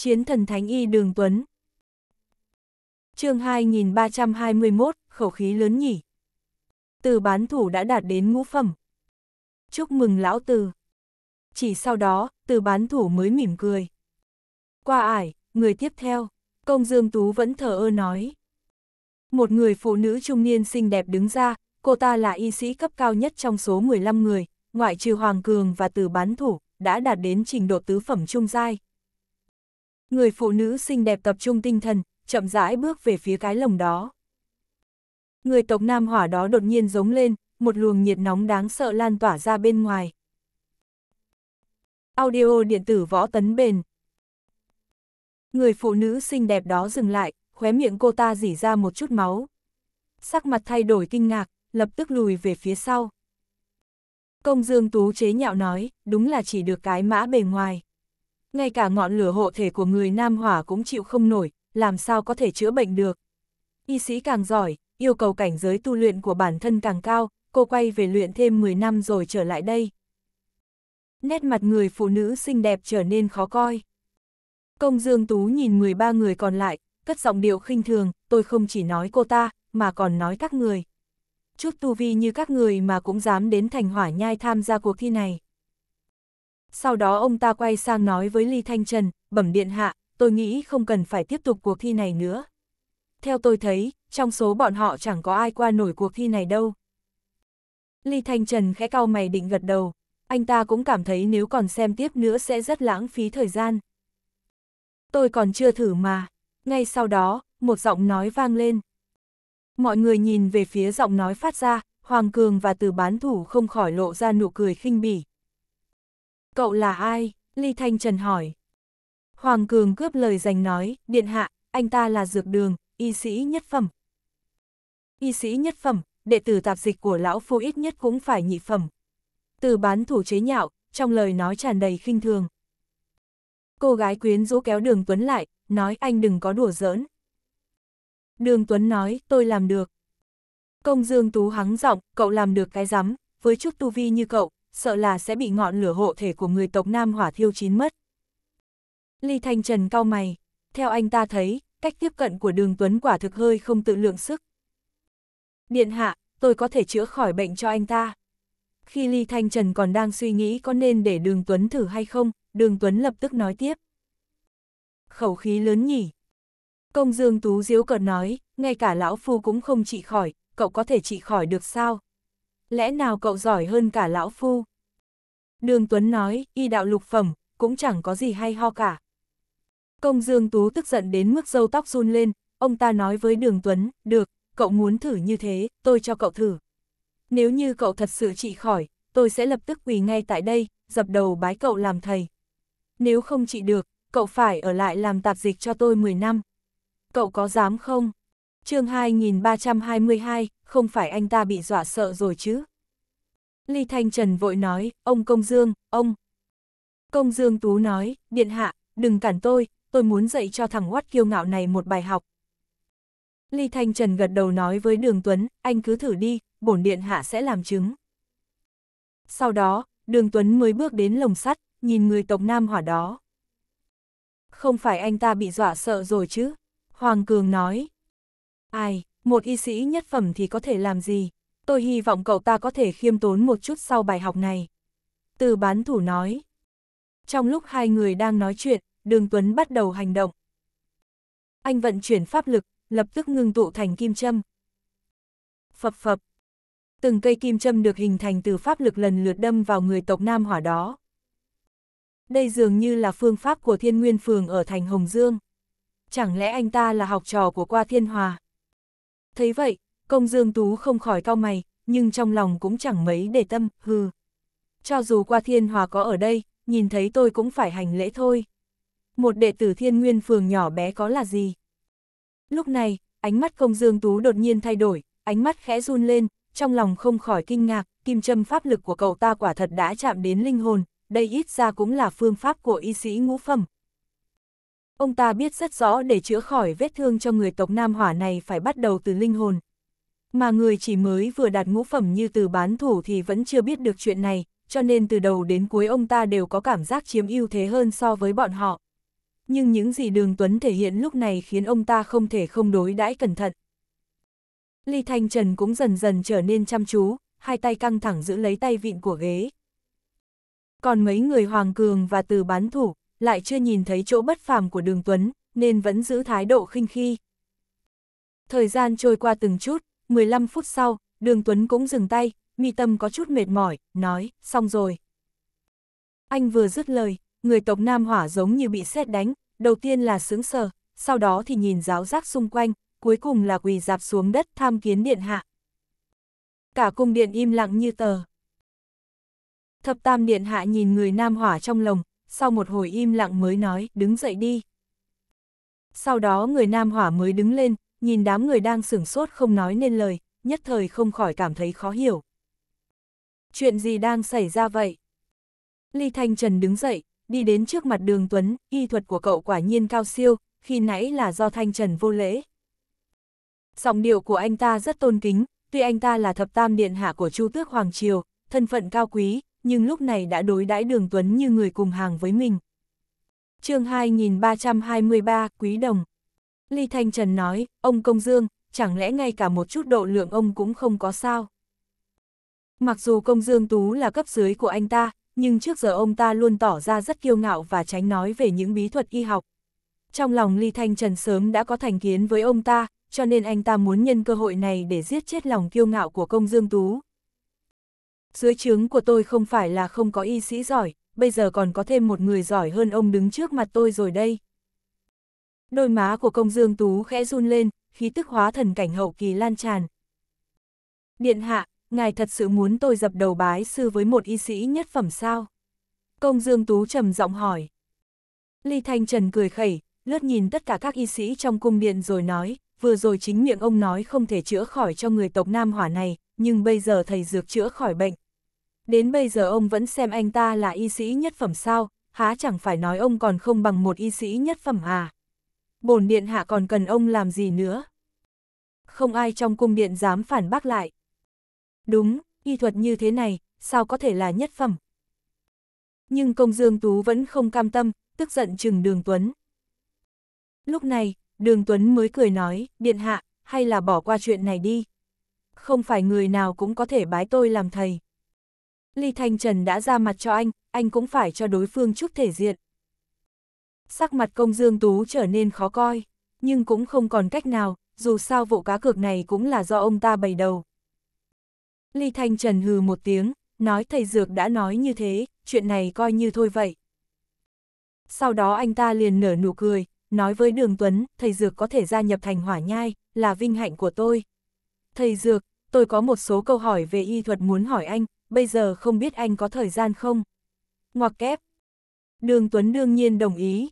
Chiến thần Thánh Y Đường Tuấn chương 2321, khẩu khí lớn nhỉ. Từ bán thủ đã đạt đến ngũ phẩm. Chúc mừng lão từ. Chỉ sau đó, từ bán thủ mới mỉm cười. Qua ải, người tiếp theo, công dương tú vẫn thờ ơ nói. Một người phụ nữ trung niên xinh đẹp đứng ra, cô ta là y sĩ cấp cao nhất trong số 15 người, ngoại trừ Hoàng Cường và từ bán thủ, đã đạt đến trình độ tứ phẩm trung giai, Người phụ nữ xinh đẹp tập trung tinh thần, chậm rãi bước về phía cái lồng đó. Người tộc Nam Hỏa đó đột nhiên giống lên, một luồng nhiệt nóng đáng sợ lan tỏa ra bên ngoài. Audio điện tử võ tấn bền. Người phụ nữ xinh đẹp đó dừng lại, khóe miệng cô ta dỉ ra một chút máu. Sắc mặt thay đổi kinh ngạc, lập tức lùi về phía sau. Công Dương Tú chế nhạo nói, đúng là chỉ được cái mã bề ngoài ngay cả ngọn lửa hộ thể của người Nam Hỏa cũng chịu không nổi, làm sao có thể chữa bệnh được. Y sĩ càng giỏi, yêu cầu cảnh giới tu luyện của bản thân càng cao, cô quay về luyện thêm 10 năm rồi trở lại đây. Nét mặt người phụ nữ xinh đẹp trở nên khó coi. Công Dương Tú nhìn 13 người còn lại, cất giọng điệu khinh thường, tôi không chỉ nói cô ta, mà còn nói các người. Chút tu vi như các người mà cũng dám đến thành hỏa nhai tham gia cuộc thi này. Sau đó ông ta quay sang nói với Ly Thanh Trần, bẩm điện hạ, tôi nghĩ không cần phải tiếp tục cuộc thi này nữa. Theo tôi thấy, trong số bọn họ chẳng có ai qua nổi cuộc thi này đâu. Ly Thanh Trần khẽ cau mày định gật đầu, anh ta cũng cảm thấy nếu còn xem tiếp nữa sẽ rất lãng phí thời gian. Tôi còn chưa thử mà. Ngay sau đó, một giọng nói vang lên. Mọi người nhìn về phía giọng nói phát ra, Hoàng Cường và từ bán thủ không khỏi lộ ra nụ cười khinh bỉ. Cậu là ai? Ly Thanh Trần hỏi. Hoàng Cường cướp lời giành nói, điện hạ, anh ta là dược đường, y sĩ nhất phẩm. Y sĩ nhất phẩm, đệ tử tạp dịch của lão phu ít nhất cũng phải nhị phẩm. Từ bán thủ chế nhạo, trong lời nói tràn đầy khinh thường. Cô gái quyến rũ kéo đường Tuấn lại, nói anh đừng có đùa giỡn. Đường Tuấn nói, tôi làm được. Công Dương Tú hắng giọng, cậu làm được cái rắm, với chút tu vi như cậu, sợ là sẽ bị ngọn lửa hộ thể của người tộc Nam Hỏa thiêu chín mất. Ly Thanh Trần cau mày, theo anh ta thấy, cách tiếp cận của đường Tuấn quả thực hơi không tự lượng sức. Điện hạ, tôi có thể chữa khỏi bệnh cho anh ta. Khi Ly Thanh Trần còn đang suy nghĩ có nên để đường Tuấn thử hay không, đường Tuấn lập tức nói tiếp. Khẩu khí lớn nhỉ. Công Dương Tú diếu cợt nói, ngay cả lão phu cũng không trị khỏi, cậu có thể trị khỏi được sao? Lẽ nào cậu giỏi hơn cả lão phu? Đường Tuấn nói, y đạo lục phẩm, cũng chẳng có gì hay ho cả. Công Dương Tú tức giận đến mức râu tóc run lên, ông ta nói với Đường Tuấn, được, cậu muốn thử như thế, tôi cho cậu thử. Nếu như cậu thật sự trị khỏi, tôi sẽ lập tức quỳ ngay tại đây, dập đầu bái cậu làm thầy. Nếu không trị được, cậu phải ở lại làm tạp dịch cho tôi 10 năm. Cậu có dám không? chương 2322, không phải anh ta bị dọa sợ rồi chứ? Ly Thanh Trần vội nói, ông Công Dương, ông. Công Dương Tú nói, điện hạ, đừng cản tôi, tôi muốn dạy cho thằng Hoắt kiêu ngạo này một bài học. Ly Thanh Trần gật đầu nói với Đường Tuấn, anh cứ thử đi, bổn điện hạ sẽ làm chứng. Sau đó, Đường Tuấn mới bước đến lồng sắt, nhìn người tộc Nam Hỏa đó. Không phải anh ta bị dọa sợ rồi chứ? Hoàng Cường nói. Ai, một y sĩ nhất phẩm thì có thể làm gì? tôi hy vọng cậu ta có thể khiêm tốn một chút sau bài học này. Từ bán thủ nói. Trong lúc hai người đang nói chuyện, Đường Tuấn bắt đầu hành động. Anh vận chuyển pháp lực, lập tức ngưng tụ thành kim châm. Phập phập. Từng cây kim châm được hình thành từ pháp lực lần lượt đâm vào người tộc Nam Hỏa đó. Đây dường như là phương pháp của Thiên Nguyên Phường ở thành Hồng Dương. Chẳng lẽ anh ta là học trò của Qua Thiên Hòa? Thấy vậy, Công Dương Tú không khỏi cau mày, nhưng trong lòng cũng chẳng mấy để tâm, hừ. Cho dù qua thiên hòa có ở đây, nhìn thấy tôi cũng phải hành lễ thôi. Một đệ tử thiên nguyên phường nhỏ bé có là gì? Lúc này, ánh mắt công dương tú đột nhiên thay đổi, ánh mắt khẽ run lên, trong lòng không khỏi kinh ngạc, kim châm pháp lực của cậu ta quả thật đã chạm đến linh hồn, đây ít ra cũng là phương pháp của y sĩ ngũ phẩm. Ông ta biết rất rõ để chữa khỏi vết thương cho người tộc Nam Hỏa này phải bắt đầu từ linh hồn, mà người chỉ mới vừa đạt ngũ phẩm như từ bán thủ thì vẫn chưa biết được chuyện này, cho nên từ đầu đến cuối ông ta đều có cảm giác chiếm ưu thế hơn so với bọn họ. Nhưng những gì Đường Tuấn thể hiện lúc này khiến ông ta không thể không đối đãi cẩn thận. Ly Thanh Trần cũng dần dần trở nên chăm chú, hai tay căng thẳng giữ lấy tay vịn của ghế. Còn mấy người Hoàng Cường và từ bán thủ, lại chưa nhìn thấy chỗ bất phàm của Đường Tuấn, nên vẫn giữ thái độ khinh khi. Thời gian trôi qua từng chút, 15 phút sau, đường Tuấn cũng dừng tay, mi tâm có chút mệt mỏi, nói, xong rồi. Anh vừa dứt lời, người tộc Nam Hỏa giống như bị sét đánh, đầu tiên là sướng sờ, sau đó thì nhìn giáo giác xung quanh, cuối cùng là quỳ dạp xuống đất tham kiến điện hạ. Cả cung điện im lặng như tờ. Thập tam điện hạ nhìn người Nam Hỏa trong lồng, sau một hồi im lặng mới nói, đứng dậy đi. Sau đó người Nam Hỏa mới đứng lên, nhìn đám người đang sửng sốt không nói nên lời, nhất thời không khỏi cảm thấy khó hiểu. Chuyện gì đang xảy ra vậy? Ly Thanh Trần đứng dậy, đi đến trước mặt đường Tuấn, y thuật của cậu quả nhiên cao siêu, khi nãy là do Thanh Trần vô lễ. Giọng điệu của anh ta rất tôn kính, tuy anh ta là thập tam điện hạ của Chu Tước Hoàng Triều, thân phận cao quý, nhưng lúc này đã đối đãi đường Tuấn như người cùng hàng với mình. chương 2323, Quý Đồng Ly Thanh Trần nói, ông Công Dương, chẳng lẽ ngay cả một chút độ lượng ông cũng không có sao? Mặc dù Công Dương Tú là cấp dưới của anh ta, nhưng trước giờ ông ta luôn tỏ ra rất kiêu ngạo và tránh nói về những bí thuật y học. Trong lòng Ly Thanh Trần sớm đã có thành kiến với ông ta, cho nên anh ta muốn nhân cơ hội này để giết chết lòng kiêu ngạo của Công Dương Tú. Dưới trướng của tôi không phải là không có y sĩ giỏi, bây giờ còn có thêm một người giỏi hơn ông đứng trước mặt tôi rồi đây. Đôi má của công dương tú khẽ run lên, khí tức hóa thần cảnh hậu kỳ lan tràn. Điện hạ, ngài thật sự muốn tôi dập đầu bái sư với một y sĩ nhất phẩm sao? Công dương tú trầm giọng hỏi. Ly Thanh Trần cười khẩy, lướt nhìn tất cả các y sĩ trong cung điện rồi nói, vừa rồi chính miệng ông nói không thể chữa khỏi cho người tộc Nam Hỏa này, nhưng bây giờ thầy dược chữa khỏi bệnh. Đến bây giờ ông vẫn xem anh ta là y sĩ nhất phẩm sao, há chẳng phải nói ông còn không bằng một y sĩ nhất phẩm à? bổn điện hạ còn cần ông làm gì nữa. Không ai trong cung điện dám phản bác lại. Đúng, y thuật như thế này, sao có thể là nhất phẩm. Nhưng công dương tú vẫn không cam tâm, tức giận chừng đường Tuấn. Lúc này, đường Tuấn mới cười nói, điện hạ, hay là bỏ qua chuyện này đi. Không phải người nào cũng có thể bái tôi làm thầy. Ly Thanh Trần đã ra mặt cho anh, anh cũng phải cho đối phương chút thể diện. Sắc mặt công dương tú trở nên khó coi, nhưng cũng không còn cách nào, dù sao vụ cá cược này cũng là do ông ta bày đầu. Ly Thanh Trần hừ một tiếng, nói thầy Dược đã nói như thế, chuyện này coi như thôi vậy. Sau đó anh ta liền nở nụ cười, nói với Đường Tuấn, thầy Dược có thể gia nhập thành hỏa nhai, là vinh hạnh của tôi. Thầy Dược, tôi có một số câu hỏi về y thuật muốn hỏi anh, bây giờ không biết anh có thời gian không? Ngoặc kép. Đường Tuấn đương nhiên đồng ý,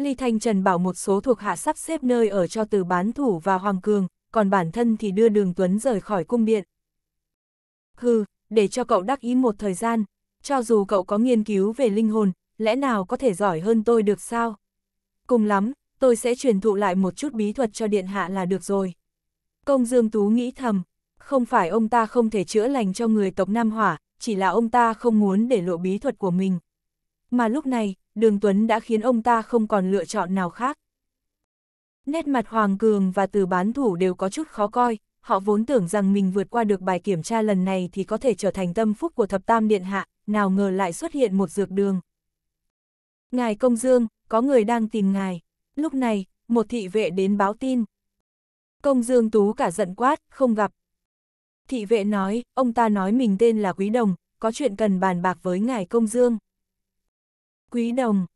Ly Thanh Trần bảo một số thuộc hạ sắp xếp nơi ở cho từ bán thủ và Hoàng Cường, còn bản thân thì đưa Đường Tuấn rời khỏi cung điện. Hừ, để cho cậu đắc ý một thời gian, cho dù cậu có nghiên cứu về linh hồn, lẽ nào có thể giỏi hơn tôi được sao? Cùng lắm, tôi sẽ truyền thụ lại một chút bí thuật cho điện hạ là được rồi. Công Dương Tú nghĩ thầm, không phải ông ta không thể chữa lành cho người tộc Nam Hỏa, chỉ là ông ta không muốn để lộ bí thuật của mình. Mà lúc này, đường Tuấn đã khiến ông ta không còn lựa chọn nào khác. Nét mặt Hoàng Cường và từ bán thủ đều có chút khó coi, họ vốn tưởng rằng mình vượt qua được bài kiểm tra lần này thì có thể trở thành tâm phúc của thập tam điện hạ, nào ngờ lại xuất hiện một dược đường. Ngài Công Dương, có người đang tìm ngài. Lúc này, một thị vệ đến báo tin. Công Dương Tú cả giận quát, không gặp. Thị vệ nói, ông ta nói mình tên là Quý Đồng, có chuyện cần bàn bạc với ngài Công Dương. Quý đồng.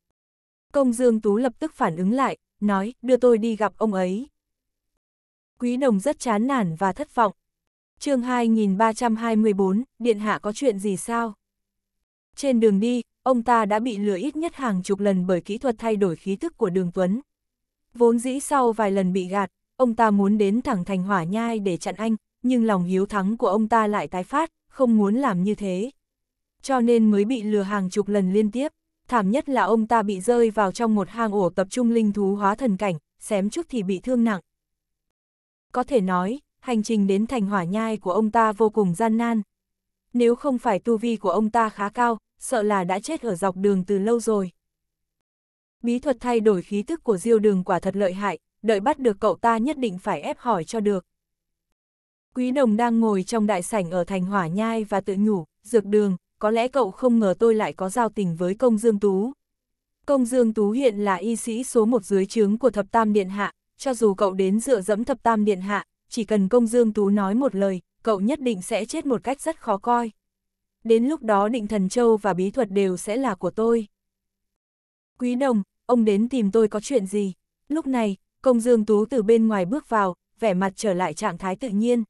Công Dương Tú lập tức phản ứng lại, nói, đưa tôi đi gặp ông ấy. Quý đồng rất chán nản và thất vọng. chương 2324, Điện Hạ có chuyện gì sao? Trên đường đi, ông ta đã bị lừa ít nhất hàng chục lần bởi kỹ thuật thay đổi khí thức của đường Tuấn. Vốn dĩ sau vài lần bị gạt, ông ta muốn đến thẳng thành hỏa nhai để chặn anh, nhưng lòng hiếu thắng của ông ta lại tái phát, không muốn làm như thế. Cho nên mới bị lừa hàng chục lần liên tiếp thảm nhất là ông ta bị rơi vào trong một hang ổ tập trung linh thú hóa thần cảnh, xém chút thì bị thương nặng. Có thể nói, hành trình đến thành hỏa nhai của ông ta vô cùng gian nan. Nếu không phải tu vi của ông ta khá cao, sợ là đã chết ở dọc đường từ lâu rồi. Bí thuật thay đổi khí tức của diêu đường quả thật lợi hại, đợi bắt được cậu ta nhất định phải ép hỏi cho được. Quý đồng đang ngồi trong đại sảnh ở thành hỏa nhai và tự nhủ, dược đường, có lẽ cậu không ngờ tôi lại có giao tình với công Dương Tú. Công Dương Tú hiện là y sĩ số một dưới trướng của Thập Tam Điện Hạ, cho dù cậu đến dựa dẫm Thập Tam Điện Hạ, chỉ cần Công Dương Tú nói một lời, cậu nhất định sẽ chết một cách rất khó coi. Đến lúc đó định thần châu và bí thuật đều sẽ là của tôi. Quý đồng, ông đến tìm tôi có chuyện gì? Lúc này, Công Dương Tú từ bên ngoài bước vào, vẻ mặt trở lại trạng thái tự nhiên.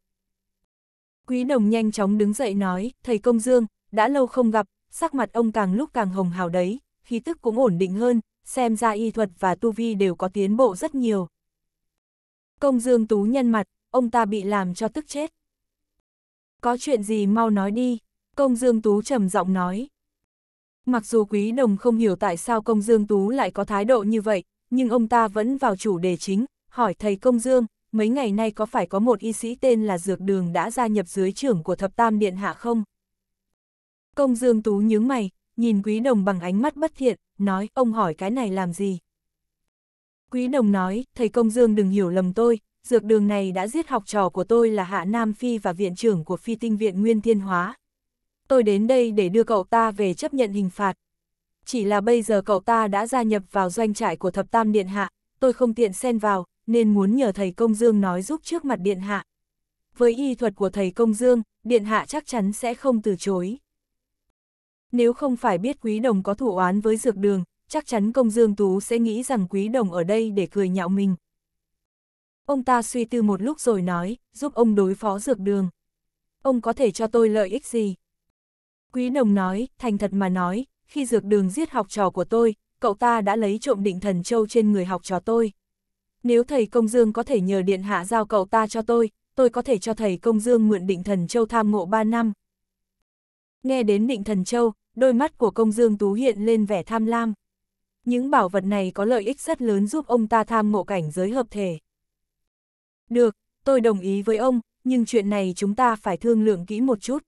Quý đồng nhanh chóng đứng dậy nói, thầy Công Dương, đã lâu không gặp, sắc mặt ông càng lúc càng hồng hào đấy, khí tức cũng ổn định hơn, xem ra y thuật và tu vi đều có tiến bộ rất nhiều. Công Dương Tú nhân mặt, ông ta bị làm cho tức chết. Có chuyện gì mau nói đi, Công Dương Tú trầm giọng nói. Mặc dù Quý Đồng không hiểu tại sao Công Dương Tú lại có thái độ như vậy, nhưng ông ta vẫn vào chủ đề chính, hỏi thầy Công Dương, mấy ngày nay có phải có một y sĩ tên là Dược Đường đã gia nhập dưới trưởng của Thập Tam Điện Hạ không? Công Dương Tú nhướng mày, nhìn Quý Đồng bằng ánh mắt bất thiện, nói ông hỏi cái này làm gì. Quý Đồng nói, thầy Công Dương đừng hiểu lầm tôi, dược đường này đã giết học trò của tôi là Hạ Nam Phi và viện trưởng của Phi Tinh Viện Nguyên Thiên Hóa. Tôi đến đây để đưa cậu ta về chấp nhận hình phạt. Chỉ là bây giờ cậu ta đã gia nhập vào doanh trại của Thập Tam Điện Hạ, tôi không tiện xen vào, nên muốn nhờ thầy Công Dương nói giúp trước mặt Điện Hạ. Với y thuật của thầy Công Dương, Điện Hạ chắc chắn sẽ không từ chối. Nếu không phải biết Quý Đồng có thủ oán với dược đường, chắc chắn công Dương Tú sẽ nghĩ rằng Quý Đồng ở đây để cười nhạo mình. Ông ta suy tư một lúc rồi nói, giúp ông đối phó dược đường. Ông có thể cho tôi lợi ích gì? Quý Đồng nói, thành thật mà nói, khi dược đường giết học trò của tôi, cậu ta đã lấy trộm định thần châu trên người học trò tôi. Nếu thầy Công Dương có thể nhờ điện hạ giao cậu ta cho tôi, tôi có thể cho thầy Công Dương mượn định thần châu tham ngộ 3 năm. Nghe đến định thần châu, đôi mắt của công dương tú hiện lên vẻ tham lam. Những bảo vật này có lợi ích rất lớn giúp ông ta tham ngộ cảnh giới hợp thể. Được, tôi đồng ý với ông, nhưng chuyện này chúng ta phải thương lượng kỹ một chút.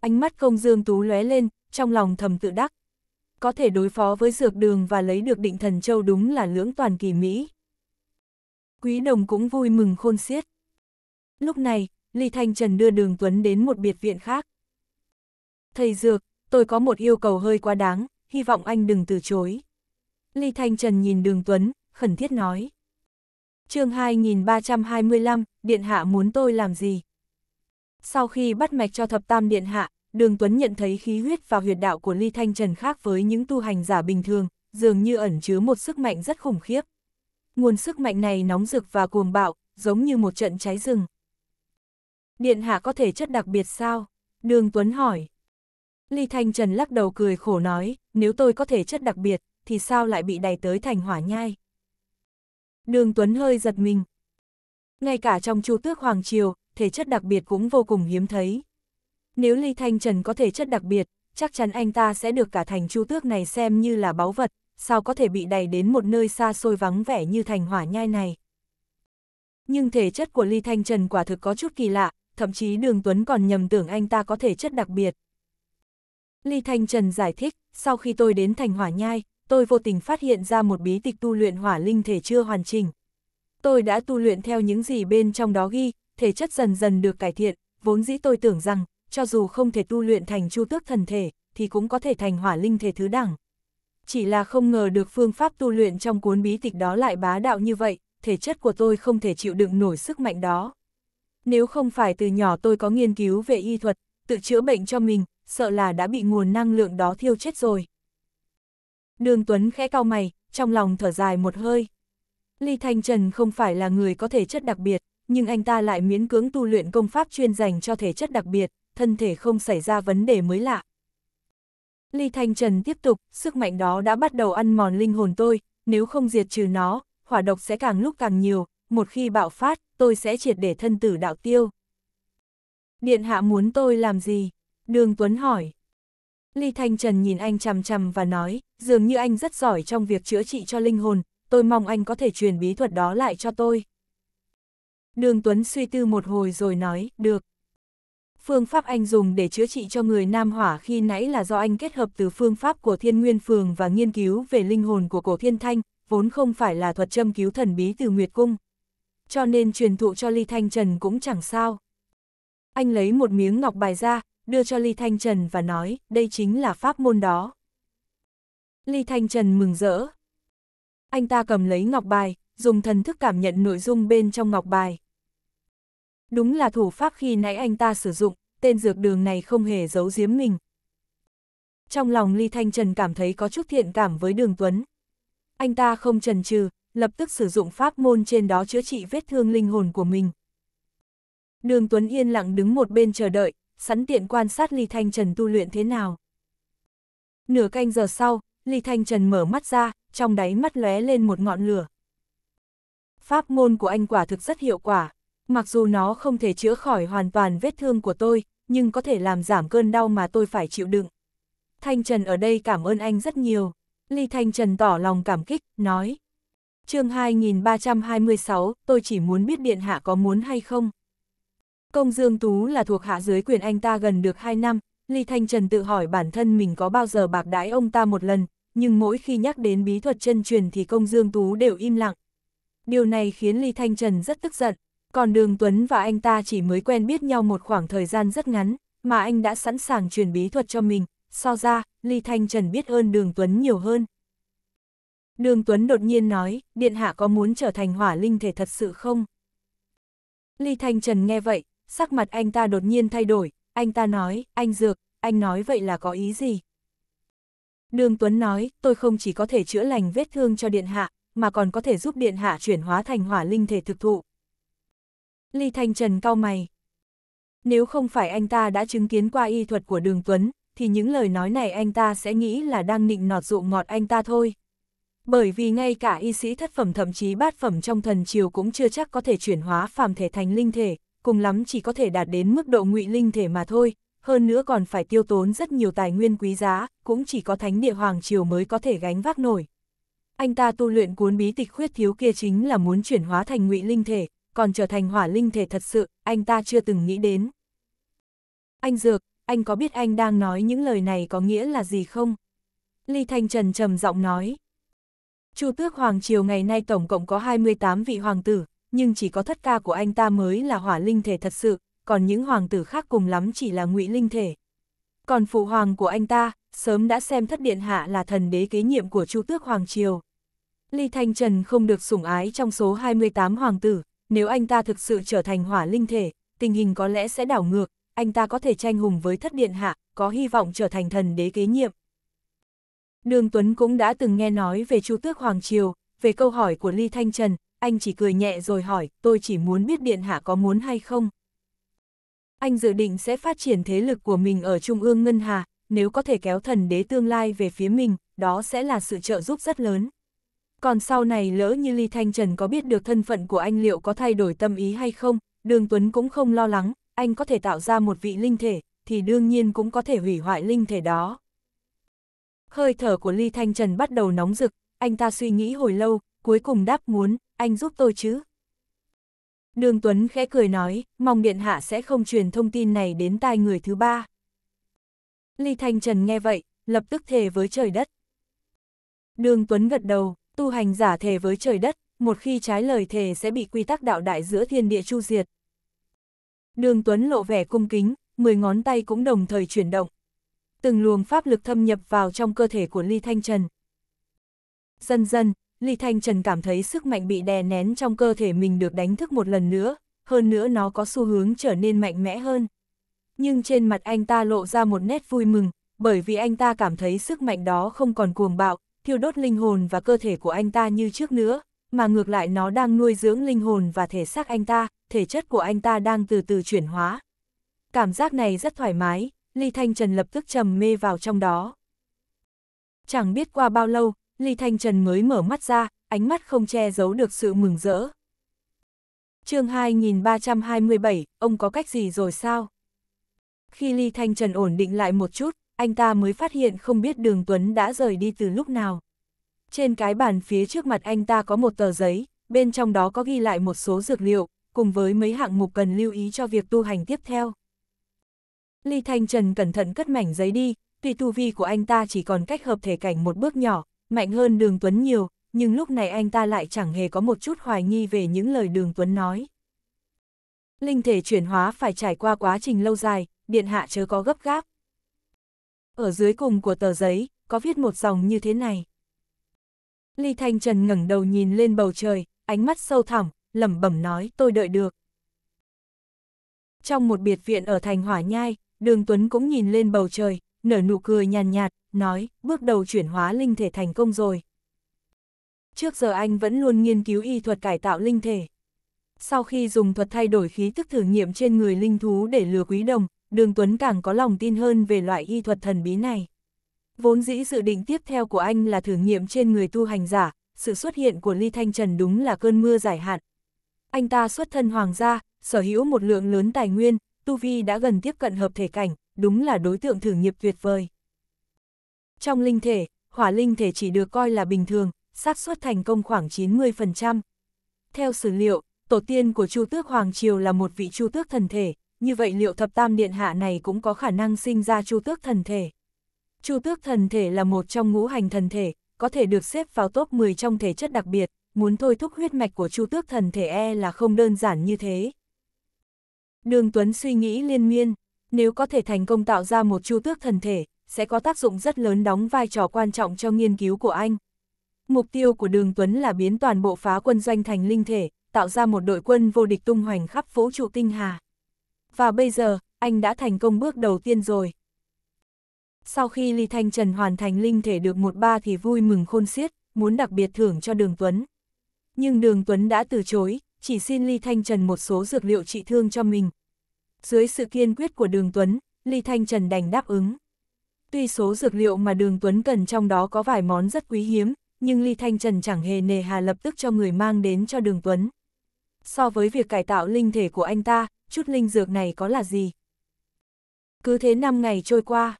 Ánh mắt công dương tú lóe lên, trong lòng thầm tự đắc. Có thể đối phó với dược đường và lấy được định thần châu đúng là lưỡng toàn kỳ Mỹ. Quý đồng cũng vui mừng khôn xiết. Lúc này, Ly Thanh Trần đưa đường Tuấn đến một biệt viện khác. Thầy Dược, tôi có một yêu cầu hơi quá đáng, hy vọng anh đừng từ chối. Ly Thanh Trần nhìn đường Tuấn, khẩn thiết nói. chương 2325, Điện Hạ muốn tôi làm gì? Sau khi bắt mạch cho thập tam Điện Hạ, đường Tuấn nhận thấy khí huyết và huyệt đạo của Ly Thanh Trần khác với những tu hành giả bình thường, dường như ẩn chứa một sức mạnh rất khủng khiếp. Nguồn sức mạnh này nóng rực và cuồng bạo, giống như một trận cháy rừng. Điện Hạ có thể chất đặc biệt sao? Đường Tuấn hỏi. Ly Thanh Trần lắc đầu cười khổ nói, nếu tôi có thể chất đặc biệt, thì sao lại bị đẩy tới thành hỏa nhai. Đường Tuấn hơi giật mình. Ngay cả trong chu tước Hoàng Triều, thể chất đặc biệt cũng vô cùng hiếm thấy. Nếu Ly Thanh Trần có thể chất đặc biệt, chắc chắn anh ta sẽ được cả thành chu tước này xem như là báu vật, sao có thể bị đẩy đến một nơi xa xôi vắng vẻ như thành hỏa nhai này. Nhưng thể chất của Ly Thanh Trần quả thực có chút kỳ lạ, thậm chí Đường Tuấn còn nhầm tưởng anh ta có thể chất đặc biệt. Ly Thanh Trần giải thích, sau khi tôi đến thành hỏa nhai, tôi vô tình phát hiện ra một bí tịch tu luyện hỏa linh thể chưa hoàn chỉnh. Tôi đã tu luyện theo những gì bên trong đó ghi, thể chất dần dần được cải thiện, vốn dĩ tôi tưởng rằng, cho dù không thể tu luyện thành chu tước thần thể, thì cũng có thể thành hỏa linh thể thứ đẳng. Chỉ là không ngờ được phương pháp tu luyện trong cuốn bí tịch đó lại bá đạo như vậy, thể chất của tôi không thể chịu đựng nổi sức mạnh đó. Nếu không phải từ nhỏ tôi có nghiên cứu về y thuật, tự chữa bệnh cho mình, sợ là đã bị nguồn năng lượng đó thiêu chết rồi. Đường Tuấn khẽ cau mày, trong lòng thở dài một hơi. Ly Thanh Trần không phải là người có thể chất đặc biệt, nhưng anh ta lại miễn cưỡng tu luyện công pháp chuyên dành cho thể chất đặc biệt, thân thể không xảy ra vấn đề mới lạ. Ly Thanh Trần tiếp tục, sức mạnh đó đã bắt đầu ăn mòn linh hồn tôi, nếu không diệt trừ nó, hỏa độc sẽ càng lúc càng nhiều, một khi bạo phát, tôi sẽ triệt để thân tử đạo tiêu. Điện hạ muốn tôi làm gì? Đường Tuấn hỏi. Ly Thanh Trần nhìn anh chằm chằm và nói, dường như anh rất giỏi trong việc chữa trị cho linh hồn, tôi mong anh có thể truyền bí thuật đó lại cho tôi. Đường Tuấn suy tư một hồi rồi nói, được. Phương pháp anh dùng để chữa trị cho người Nam Hỏa khi nãy là do anh kết hợp từ phương pháp của Thiên Nguyên Phường và nghiên cứu về linh hồn của cổ Thiên Thanh, vốn không phải là thuật châm cứu thần bí từ Nguyệt Cung. Cho nên truyền thụ cho Ly Thanh Trần cũng chẳng sao. Anh lấy một miếng ngọc bài ra, đưa cho Ly Thanh Trần và nói, đây chính là pháp môn đó. Ly Thanh Trần mừng rỡ. Anh ta cầm lấy ngọc bài, dùng thần thức cảm nhận nội dung bên trong ngọc bài. Đúng là thủ pháp khi nãy anh ta sử dụng, tên dược đường này không hề giấu giếm mình. Trong lòng Ly Thanh Trần cảm thấy có chút thiện cảm với đường Tuấn. Anh ta không chần chừ, lập tức sử dụng pháp môn trên đó chữa trị vết thương linh hồn của mình. Đường Tuấn yên lặng đứng một bên chờ đợi, sẵn tiện quan sát Ly Thanh Trần tu luyện thế nào. Nửa canh giờ sau, Ly Thanh Trần mở mắt ra, trong đáy mắt lóe lên một ngọn lửa. Pháp môn của anh quả thực rất hiệu quả, mặc dù nó không thể chữa khỏi hoàn toàn vết thương của tôi, nhưng có thể làm giảm cơn đau mà tôi phải chịu đựng. Thanh Trần ở đây cảm ơn anh rất nhiều. Ly Thanh Trần tỏ lòng cảm kích, nói. chương 2326, tôi chỉ muốn biết Điện Hạ có muốn hay không. Công Dương Tú là thuộc hạ dưới quyền anh ta gần được 2 năm, Ly Thanh Trần tự hỏi bản thân mình có bao giờ bạc đãi ông ta một lần, nhưng mỗi khi nhắc đến bí thuật chân truyền thì công Dương Tú đều im lặng. Điều này khiến Ly Thanh Trần rất tức giận, còn Đường Tuấn và anh ta chỉ mới quen biết nhau một khoảng thời gian rất ngắn, mà anh đã sẵn sàng truyền bí thuật cho mình, so ra, Ly Thanh Trần biết ơn Đường Tuấn nhiều hơn. Đường Tuấn đột nhiên nói, Điện Hạ có muốn trở thành hỏa linh thể thật sự không? Ly Thanh Trần nghe vậy, sắc mặt anh ta đột nhiên thay đổi, anh ta nói, anh Dược, anh nói vậy là có ý gì? Đường Tuấn nói, tôi không chỉ có thể chữa lành vết thương cho Điện Hạ, mà còn có thể giúp Điện Hạ chuyển hóa thành hỏa linh thể thực thụ. Ly Thanh Trần cau mày. Nếu không phải anh ta đã chứng kiến qua y thuật của Đường Tuấn, thì những lời nói này anh ta sẽ nghĩ là đang nịnh nọt dụ ngọt anh ta thôi. Bởi vì ngay cả y sĩ thất phẩm thậm chí bát phẩm trong thần triều cũng chưa chắc có thể chuyển hóa phàm thể thành linh thể, cùng lắm chỉ có thể đạt đến mức độ ngụy linh thể mà thôi, hơn nữa còn phải tiêu tốn rất nhiều tài nguyên quý giá, cũng chỉ có thánh địa hoàng triều mới có thể gánh vác nổi. Anh ta tu luyện cuốn bí tịch khuyết thiếu kia chính là muốn chuyển hóa thành ngụy linh thể, còn trở thành hỏa linh thể thật sự, anh ta chưa từng nghĩ đến. Anh Dược, anh có biết anh đang nói những lời này có nghĩa là gì không? Ly Thanh Trần trầm giọng nói. Chu tước Hoàng Triều ngày nay tổng cộng có 28 vị hoàng tử, nhưng chỉ có thất ca của anh ta mới là hỏa linh thể thật sự, còn những hoàng tử khác cùng lắm chỉ là ngụy linh thể. Còn phụ hoàng của anh ta, sớm đã xem thất điện hạ là thần đế kế nhiệm của Chu Tước Hoàng Triều. Ly Thanh Trần không được sủng ái trong số 28 hoàng tử, nếu anh ta thực sự trở thành hỏa linh thể, tình hình có lẽ sẽ đảo ngược, anh ta có thể tranh hùng với thất điện hạ, có hy vọng trở thành thần đế kế nhiệm. Đường Tuấn cũng đã từng nghe nói về Chu Tước Hoàng Triều, về câu hỏi của Ly Thanh Trần, anh chỉ cười nhẹ rồi hỏi, tôi chỉ muốn biết Điện Hạ có muốn hay không. Anh dự định sẽ phát triển thế lực của mình ở Trung ương Ngân Hà, nếu có thể kéo thần đế tương lai về phía mình, đó sẽ là sự trợ giúp rất lớn. Còn sau này lỡ như Ly Thanh Trần có biết được thân phận của anh liệu có thay đổi tâm ý hay không, Đường Tuấn cũng không lo lắng, anh có thể tạo ra một vị linh thể, thì đương nhiên cũng có thể hủy hoại linh thể đó. Hơi thở của Ly Thanh Trần bắt đầu nóng rực, anh ta suy nghĩ hồi lâu, cuối cùng đáp muốn, anh giúp tôi chứ? Đường Tuấn khẽ cười nói, mong Điện Hạ sẽ không truyền thông tin này đến tai người thứ ba. Ly Thanh Trần nghe vậy, lập tức thề với trời đất. Đường Tuấn gật đầu, tu hành giả thề với trời đất, một khi trái lời thề sẽ bị quy tắc đạo đại giữa thiên địa chu diệt. Đường Tuấn lộ vẻ cung kính, mười ngón tay cũng đồng thời chuyển động. Từng luồng pháp lực thâm nhập vào trong cơ thể của Ly Thanh Trần. Dần dần, Ly Thanh Trần cảm thấy sức mạnh bị đè nén trong cơ thể mình được đánh thức một lần nữa, hơn nữa nó có xu hướng trở nên mạnh mẽ hơn. Nhưng trên mặt anh ta lộ ra một nét vui mừng, bởi vì anh ta cảm thấy sức mạnh đó không còn cuồng bạo, thiêu đốt linh hồn và cơ thể của anh ta như trước nữa, mà ngược lại nó đang nuôi dưỡng linh hồn và thể xác anh ta, thể chất của anh ta đang từ từ chuyển hóa. Cảm giác này rất thoải mái, Ly Thanh Trần lập tức trầm mê vào trong đó. Chẳng biết qua bao lâu, Ly Thanh Trần mới mở mắt ra, ánh mắt không che giấu được sự mừng rỡ. chương 2327, ông có cách gì rồi sao? Khi Ly Thanh Trần ổn định lại một chút, anh ta mới phát hiện không biết đường Tuấn đã rời đi từ lúc nào. Trên cái bàn phía trước mặt anh ta có một tờ giấy, bên trong đó có ghi lại một số dược liệu, cùng với mấy hạng mục cần lưu ý cho việc tu hành tiếp theo. Ly Thanh Trần cẩn thận cất mảnh giấy đi, tuy tu vi của anh ta chỉ còn cách hợp thể cảnh một bước nhỏ, mạnh hơn Đường Tuấn nhiều, nhưng lúc này anh ta lại chẳng hề có một chút hoài nghi về những lời Đường Tuấn nói. Linh thể chuyển hóa phải trải qua quá trình lâu dài, điện hạ chớ có gấp gáp. Ở dưới cùng của tờ giấy, có viết một dòng như thế này. Ly Thanh Trần ngẩng đầu nhìn lên bầu trời, ánh mắt sâu thẳm, lẩm bẩm nói tôi đợi được. Trong một biệt viện ở thành Hỏa Nhai, Đường Tuấn cũng nhìn lên bầu trời, nở nụ cười nhàn nhạt, nói, bước đầu chuyển hóa linh thể thành công rồi. Trước giờ anh vẫn luôn nghiên cứu y thuật cải tạo linh thể. Sau khi dùng thuật thay đổi khí tức thử nghiệm trên người linh thú để lừa quý đồng, Đường Tuấn càng có lòng tin hơn về loại y thuật thần bí này. Vốn dĩ dự định tiếp theo của anh là thử nghiệm trên người tu hành giả, sự xuất hiện của Ly Thanh Trần đúng là cơn mưa giải hạn. Anh ta xuất thân hoàng gia, sở hữu một lượng lớn tài nguyên, tu vi đã gần tiếp cận hợp thể cảnh, đúng là đối tượng thử nghiệp tuyệt vời. Trong linh thể, hỏa linh thể chỉ được coi là bình thường, xác suất thành công khoảng 90%. Theo sử liệu, tổ tiên của Chu Tước Hoàng Triều là một vị Chu Tước thần thể, như vậy liệu thập tam điện hạ này cũng có khả năng sinh ra Chu Tước thần thể. Chu Tước thần thể là một trong ngũ hành thần thể, có thể được xếp vào top 10 trong thể chất đặc biệt, muốn thôi thúc huyết mạch của Chu Tước thần thể e là không đơn giản như thế. Đường Tuấn suy nghĩ liên miên. Nếu có thể thành công tạo ra một chu tước thần thể, sẽ có tác dụng rất lớn đóng vai trò quan trọng cho nghiên cứu của anh. Mục tiêu của Đường Tuấn là biến toàn bộ phá quân doanh thành linh thể, tạo ra một đội quân vô địch tung hoành khắp phố trụ tinh hà. Và bây giờ, anh đã thành công bước đầu tiên rồi. Sau khi Ly Thanh Trần hoàn thành linh thể được một ba thì vui mừng khôn xiết, muốn đặc biệt thưởng cho Đường Tuấn. Nhưng Đường Tuấn đã từ chối, chỉ xin Ly Thanh Trần một số dược liệu trị thương cho mình, dưới sự kiên quyết của Đường Tuấn, Ly Thanh Trần đành đáp ứng. Tuy số dược liệu mà Đường Tuấn cần trong đó có vài món rất quý hiếm, nhưng Ly Thanh Trần chẳng hề nề hà lập tức cho người mang đến cho Đường Tuấn. So với việc cải tạo linh thể của anh ta, chút linh dược này có là gì? Cứ thế năm ngày trôi qua.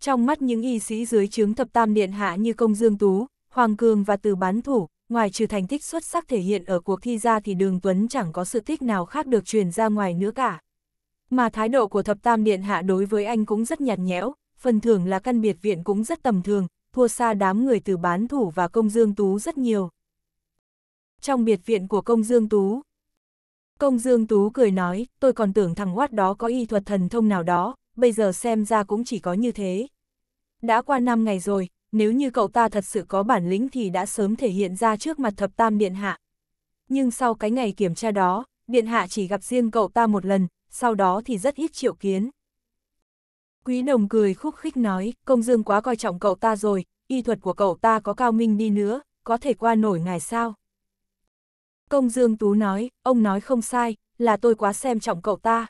Trong mắt những y sĩ dưới chướng thập tam điện hạ như Công Dương Tú, Hoàng Cường và Từ Bán Thủ, ngoài trừ thành tích xuất sắc thể hiện ở cuộc thi ra thì Đường Tuấn chẳng có sự tích nào khác được truyền ra ngoài nữa cả. Mà thái độ của thập tam điện hạ đối với anh cũng rất nhạt nhẽo, phần thưởng là căn biệt viện cũng rất tầm thường, thua xa đám người từ bán thủ và công dương tú rất nhiều. Trong biệt viện của công dương tú, công dương tú cười nói, tôi còn tưởng thằng Watt đó có y thuật thần thông nào đó, bây giờ xem ra cũng chỉ có như thế. Đã qua 5 ngày rồi, nếu như cậu ta thật sự có bản lĩnh thì đã sớm thể hiện ra trước mặt thập tam điện hạ. Nhưng sau cái ngày kiểm tra đó, điện hạ chỉ gặp riêng cậu ta một lần, sau đó thì rất ít triệu kiến. Quý nồng cười khúc khích nói, công dương quá coi trọng cậu ta rồi, y thuật của cậu ta có cao minh đi nữa, có thể qua nổi ngài sao. Công dương tú nói, ông nói không sai, là tôi quá xem trọng cậu ta.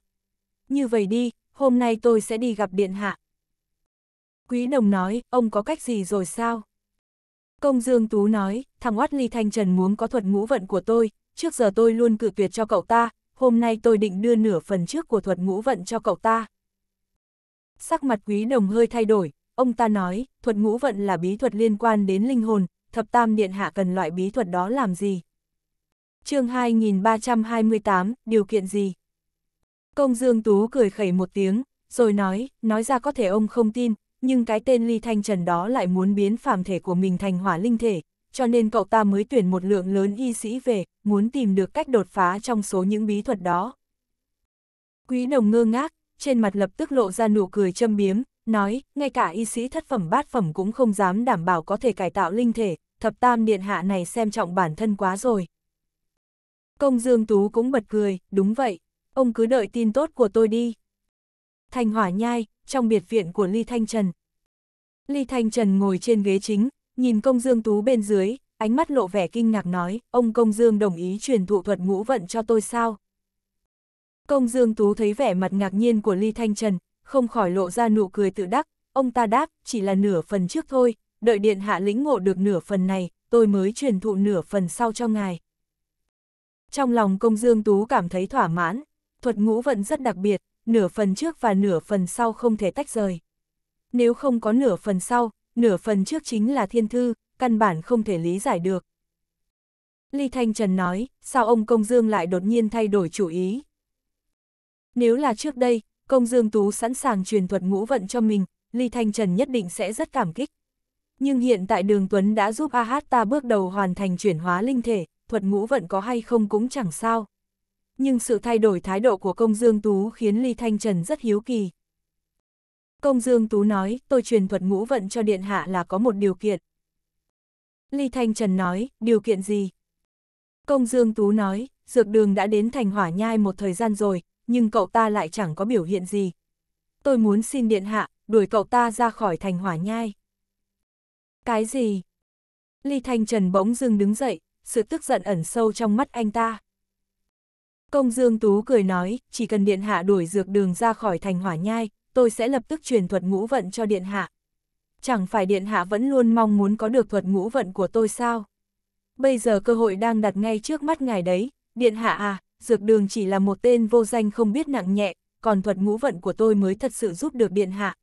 Như vậy đi, hôm nay tôi sẽ đi gặp điện hạ. Quý nồng nói, ông có cách gì rồi sao? Công Dương Tú nói, thằng Oát Ly Thanh Trần muốn có thuật ngũ vận của tôi, trước giờ tôi luôn cự tuyệt cho cậu ta, hôm nay tôi định đưa nửa phần trước của thuật ngũ vận cho cậu ta. Sắc mặt quý đồng hơi thay đổi, ông ta nói, thuật ngũ vận là bí thuật liên quan đến linh hồn, thập tam điện hạ cần loại bí thuật đó làm gì? chương 2328, điều kiện gì? Công Dương Tú cười khẩy một tiếng, rồi nói, nói ra có thể ông không tin, nhưng cái tên Ly Thanh Trần đó lại muốn biến phàm thể của mình thành hỏa linh thể, cho nên cậu ta mới tuyển một lượng lớn y sĩ về, muốn tìm được cách đột phá trong số những bí thuật đó. Quý đồng ngơ ngác, trên mặt lập tức lộ ra nụ cười châm biếm, nói, ngay cả y sĩ thất phẩm bát phẩm cũng không dám đảm bảo có thể cải tạo linh thể, thập tam điện hạ này xem trọng bản thân quá rồi. Công Dương Tú cũng bật cười, đúng vậy, ông cứ đợi tin tốt của tôi đi. Thành hỏa nhai, trong biệt viện của Ly Thanh Trần. Ly Thanh Trần ngồi trên ghế chính, nhìn công dương tú bên dưới, ánh mắt lộ vẻ kinh ngạc nói, ông công dương đồng ý truyền thụ thuật ngũ vận cho tôi sao? Công dương tú thấy vẻ mặt ngạc nhiên của Ly Thanh Trần, không khỏi lộ ra nụ cười tự đắc, ông ta đáp, chỉ là nửa phần trước thôi, đợi điện hạ lĩnh ngộ được nửa phần này, tôi mới truyền thụ nửa phần sau cho ngài. Trong lòng công dương tú cảm thấy thỏa mãn, thuật ngũ vận rất đặc biệt, nửa phần trước và nửa phần sau không thể tách rời. Nếu không có nửa phần sau, nửa phần trước chính là thiên thư, căn bản không thể lý giải được. Ly Thanh Trần nói, sao ông Công Dương lại đột nhiên thay đổi chủ ý? Nếu là trước đây, Công Dương Tú sẵn sàng truyền thuật ngũ vận cho mình, Ly Thanh Trần nhất định sẽ rất cảm kích. Nhưng hiện tại Đường Tuấn đã giúp A Hát ta bước đầu hoàn thành chuyển hóa linh thể, thuật ngũ vận có hay không cũng chẳng sao. Nhưng sự thay đổi thái độ của Công Dương Tú khiến Ly Thanh Trần rất hiếu kỳ. Công Dương Tú nói, tôi truyền thuật ngũ vận cho Điện Hạ là có một điều kiện. Ly Thanh Trần nói, điều kiện gì? Công Dương Tú nói, dược đường đã đến thành hỏa nhai một thời gian rồi, nhưng cậu ta lại chẳng có biểu hiện gì. Tôi muốn xin Điện Hạ, đuổi cậu ta ra khỏi thành hỏa nhai. Cái gì? Ly Thanh Trần bỗng dưng đứng dậy, sự tức giận ẩn sâu trong mắt anh ta. Công Dương Tú cười nói, chỉ cần Điện Hạ đuổi dược đường ra khỏi thành hỏa nhai, tôi sẽ lập tức truyền thuật ngũ vận cho Điện Hạ. Chẳng phải Điện Hạ vẫn luôn mong muốn có được thuật ngũ vận của tôi sao? Bây giờ cơ hội đang đặt ngay trước mắt ngài đấy, Điện Hạ à, Dược Đường chỉ là một tên vô danh không biết nặng nhẹ, còn thuật ngũ vận của tôi mới thật sự giúp được Điện Hạ.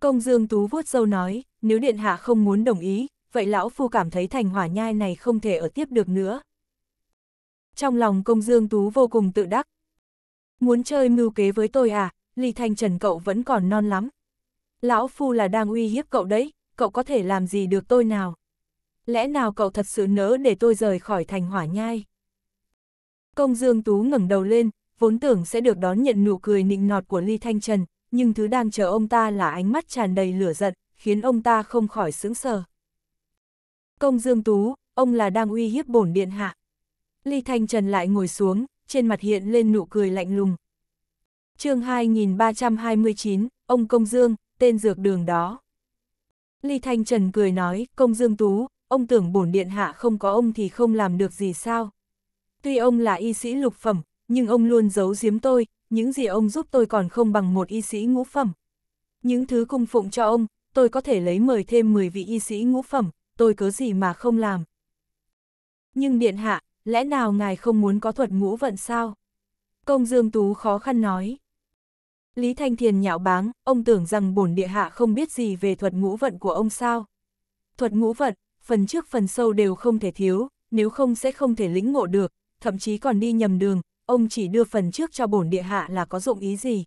Công Dương Tú vuốt dâu nói, nếu Điện Hạ không muốn đồng ý, vậy Lão Phu cảm thấy thành hỏa nhai này không thể ở tiếp được nữa. Trong lòng công Dương Tú vô cùng tự đắc. Muốn chơi mưu kế với tôi à, Ly Thanh Trần cậu vẫn còn non lắm. Lão Phu là đang uy hiếp cậu đấy, cậu có thể làm gì được tôi nào? Lẽ nào cậu thật sự nỡ để tôi rời khỏi thành hỏa nhai? Công Dương Tú ngẩng đầu lên, vốn tưởng sẽ được đón nhận nụ cười nịnh nọt của Ly Thanh Trần, nhưng thứ đang chờ ông ta là ánh mắt tràn đầy lửa giận, khiến ông ta không khỏi sững sờ. Công Dương Tú, ông là đang uy hiếp bổn điện hạ. Ly Thanh Trần lại ngồi xuống, trên mặt hiện lên nụ cười lạnh lùng, chương 2329, ông Công Dương, tên dược đường đó. Ly Thanh Trần cười nói, Công Dương Tú, ông tưởng bổn điện hạ không có ông thì không làm được gì sao. Tuy ông là y sĩ lục phẩm, nhưng ông luôn giấu giếm tôi, những gì ông giúp tôi còn không bằng một y sĩ ngũ phẩm. Những thứ cung phụng cho ông, tôi có thể lấy mời thêm 10 vị y sĩ ngũ phẩm, tôi cớ gì mà không làm. Nhưng điện hạ, lẽ nào ngài không muốn có thuật ngũ vận sao? Công Dương Tú khó khăn nói. Lý Thanh Thiền nhạo báng, ông tưởng rằng bổn địa hạ không biết gì về thuật ngũ vận của ông sao. Thuật ngũ vận, phần trước phần sâu đều không thể thiếu, nếu không sẽ không thể lĩnh ngộ được, thậm chí còn đi nhầm đường, ông chỉ đưa phần trước cho bổn địa hạ là có dụng ý gì.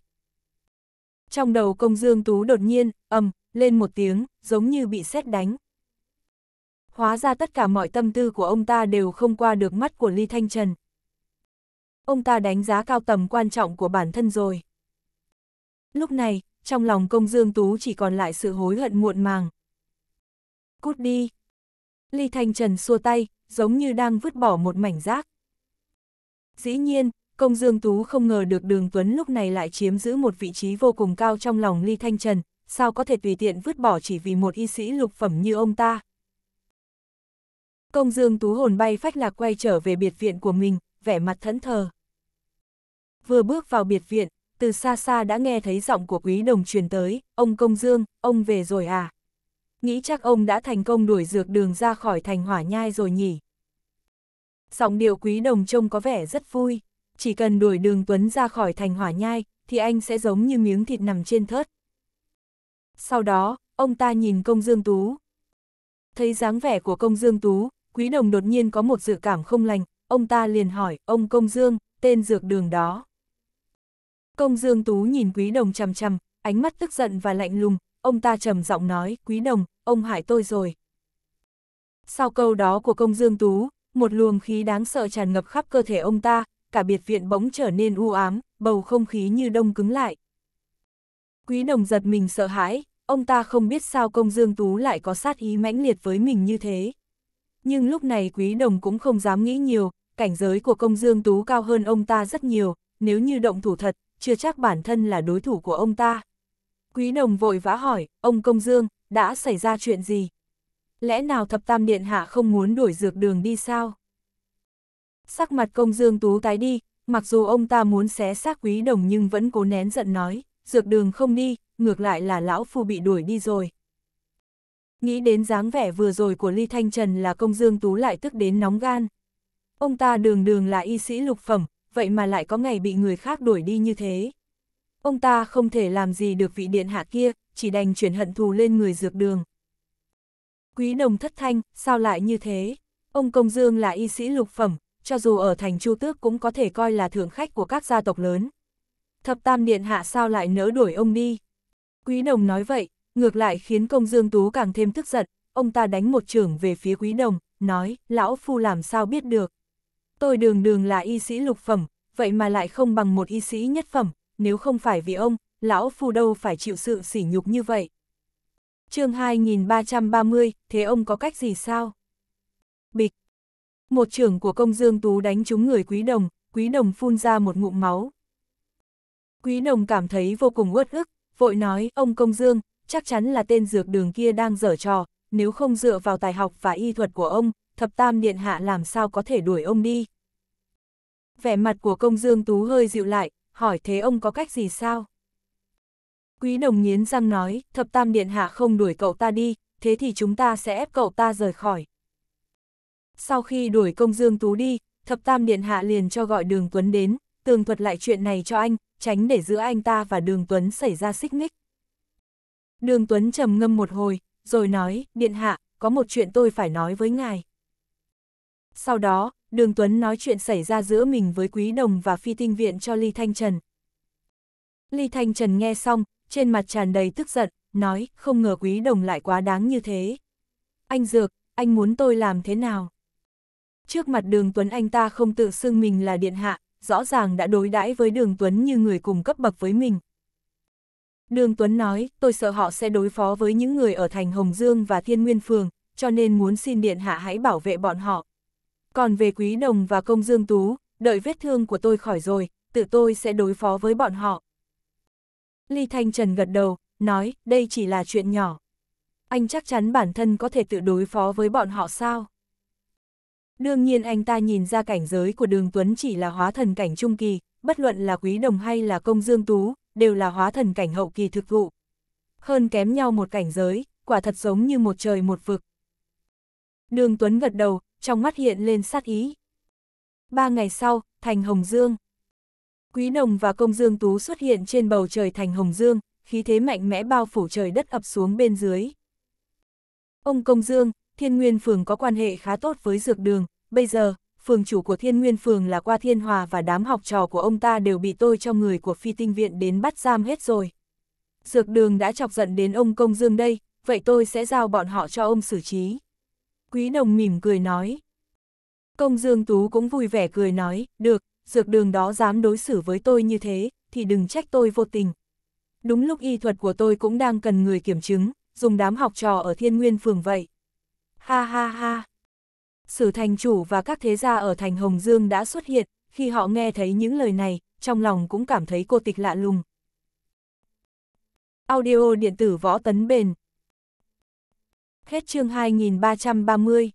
Trong đầu công dương tú đột nhiên, ầm, lên một tiếng, giống như bị xét đánh. Hóa ra tất cả mọi tâm tư của ông ta đều không qua được mắt của Lý Thanh Trần. Ông ta đánh giá cao tầm quan trọng của bản thân rồi. Lúc này, trong lòng công dương tú chỉ còn lại sự hối hận muộn màng. Cút đi! Ly Thanh Trần xua tay, giống như đang vứt bỏ một mảnh rác. Dĩ nhiên, công dương tú không ngờ được đường Tuấn lúc này lại chiếm giữ một vị trí vô cùng cao trong lòng Ly Thanh Trần, sao có thể tùy tiện vứt bỏ chỉ vì một y sĩ lục phẩm như ông ta. Công dương tú hồn bay phách lạc quay trở về biệt viện của mình, vẻ mặt thẫn thờ. Vừa bước vào biệt viện, từ xa xa đã nghe thấy giọng của quý đồng truyền tới, ông Công Dương, ông về rồi à? Nghĩ chắc ông đã thành công đuổi dược đường ra khỏi thành hỏa nhai rồi nhỉ? Giọng điệu quý đồng trông có vẻ rất vui, chỉ cần đuổi đường Tuấn ra khỏi thành hỏa nhai, thì anh sẽ giống như miếng thịt nằm trên thớt. Sau đó, ông ta nhìn công Dương Tú. Thấy dáng vẻ của công Dương Tú, quý đồng đột nhiên có một dự cảm không lành, ông ta liền hỏi, ông công Dương, tên dược đường đó. Công Dương Tú nhìn Quý Đồng chằm chằm, ánh mắt tức giận và lạnh lùng, ông ta trầm giọng nói, Quý Đồng, ông hại tôi rồi. Sau câu đó của Công Dương Tú, một luồng khí đáng sợ tràn ngập khắp cơ thể ông ta, cả biệt viện bỗng trở nên u ám, bầu không khí như đông cứng lại. Quý Đồng giật mình sợ hãi, ông ta không biết sao Công Dương Tú lại có sát ý mãnh liệt với mình như thế. Nhưng lúc này Quý Đồng cũng không dám nghĩ nhiều, cảnh giới của Công Dương Tú cao hơn ông ta rất nhiều, nếu như động thủ thật, chưa chắc bản thân là đối thủ của ông ta. Quý nồng vội vã hỏi, ông Công Dương, đã xảy ra chuyện gì? Lẽ nào thập tam điện hạ không muốn đuổi dược đường đi sao? Sắc mặt Công Dương tú tái đi, mặc dù ông ta muốn xé xác quý đồng nhưng vẫn cố nén giận nói, dược đường không đi, ngược lại là lão phu bị đuổi đi rồi. Nghĩ đến dáng vẻ vừa rồi của Ly Thanh Trần là Công Dương Tú lại tức đến nóng gan. Ông ta đường đường là y sĩ lục phẩm, vậy mà lại có ngày bị người khác đuổi đi như thế. Ông ta không thể làm gì được vị điện hạ kia, chỉ đành chuyển hận thù lên người dược đường. Quý đồng thất thanh, sao lại như thế? Ông Công Dương là y sĩ lục phẩm, cho dù ở thành Chu Tước cũng có thể coi là thượng khách của các gia tộc lớn. Thập Tam Điện Hạ sao lại nỡ đuổi ông đi? Quý Đồng nói vậy, ngược lại khiến Công Dương Tú càng thêm tức giận, ông ta đánh một trưởng về phía Quý Đồng, nói, lão phu làm sao biết được tôi đường đường là y sĩ lục phẩm, vậy mà lại không bằng một y sĩ nhất phẩm, nếu không phải vì ông, lão phu đâu phải chịu sự sỉ nhục như vậy. chương 2330, thế ông có cách gì sao? Bịch. Một trưởng của công dương tú đánh trúng người quý đồng, quý đồng phun ra một ngụm máu. Quý đồng cảm thấy vô cùng uất ức, vội nói, ông công dương, chắc chắn là tên dược đường kia đang dở trò, nếu không dựa vào tài học và y thuật của ông, thập tam điện hạ làm sao có thể đuổi ông đi. Vẻ mặt của công dương tú hơi dịu lại, hỏi thế ông có cách gì sao? Quý đồng nghiến răng nói, thập tam điện hạ không đuổi cậu ta đi, thế thì chúng ta sẽ ép cậu ta rời khỏi. Sau khi đuổi công dương tú đi, thập tam điện hạ liền cho gọi đường Tuấn đến, tường thuật lại chuyện này cho anh, tránh để giữa anh ta và đường Tuấn xảy ra xích mích. Đường Tuấn trầm ngâm một hồi, rồi nói, điện hạ, có một chuyện tôi phải nói với ngài. Sau đó, Đường Tuấn nói chuyện xảy ra giữa mình với Quý Đồng và Phi Tinh Viện cho Ly Thanh Trần. Ly Thanh Trần nghe xong, trên mặt tràn đầy tức giận, nói, không ngờ Quý Đồng lại quá đáng như thế. Anh Dược, anh muốn tôi làm thế nào? Trước mặt Đường Tuấn anh ta không tự xưng mình là điện hạ, rõ ràng đã đối đãi với Đường Tuấn như người cùng cấp bậc với mình. Đường Tuấn nói, tôi sợ họ sẽ đối phó với những người ở thành Hồng Dương và Thiên Nguyên Phường, cho nên muốn xin Điện Hạ hãy bảo vệ bọn họ. Còn về Quý Đồng và Công Dương Tú, đợi vết thương của tôi khỏi rồi, tự tôi sẽ đối phó với bọn họ. Ly Thanh Trần gật đầu, nói, đây chỉ là chuyện nhỏ. Anh chắc chắn bản thân có thể tự đối phó với bọn họ sao? Đương nhiên anh ta nhìn ra cảnh giới của đường Tuấn chỉ là hóa thần cảnh trung kỳ, bất luận là quý đồng hay là công dương tú, đều là hóa thần cảnh hậu kỳ thực vụ. Hơn kém nhau một cảnh giới, quả thật giống như một trời một vực. Đường Tuấn gật đầu, trong mắt hiện lên sát ý. Ba ngày sau, thành Hồng Dương. Quý Nồng và Công Dương Tú xuất hiện trên bầu trời thành Hồng Dương, khí thế mạnh mẽ bao phủ trời đất ập xuống bên dưới. Ông Công Dương, Thiên Nguyên Phường có quan hệ khá tốt với Dược Đường, bây giờ, phường chủ của Thiên Nguyên Phường là Qua Thiên Hòa và đám học trò của ông ta đều bị tôi cho người của phi tinh viện đến bắt giam hết rồi. Dược Đường đã chọc giận đến ông Công Dương đây, vậy tôi sẽ giao bọn họ cho ông xử trí. Quý đồng mỉm cười nói. Công Dương Tú cũng vui vẻ cười nói, được, dược đường đó dám đối xử với tôi như thế, thì đừng trách tôi vô tình. Đúng lúc y thuật của tôi cũng đang cần người kiểm chứng, dùng đám học trò ở thiên nguyên phường vậy. Ha ha ha. Sử thành chủ và các thế gia ở thành Hồng Dương đã xuất hiện, khi họ nghe thấy những lời này, trong lòng cũng cảm thấy cô tịch lạ lùng. Audio điện tử võ tấn bền Hết chương 2330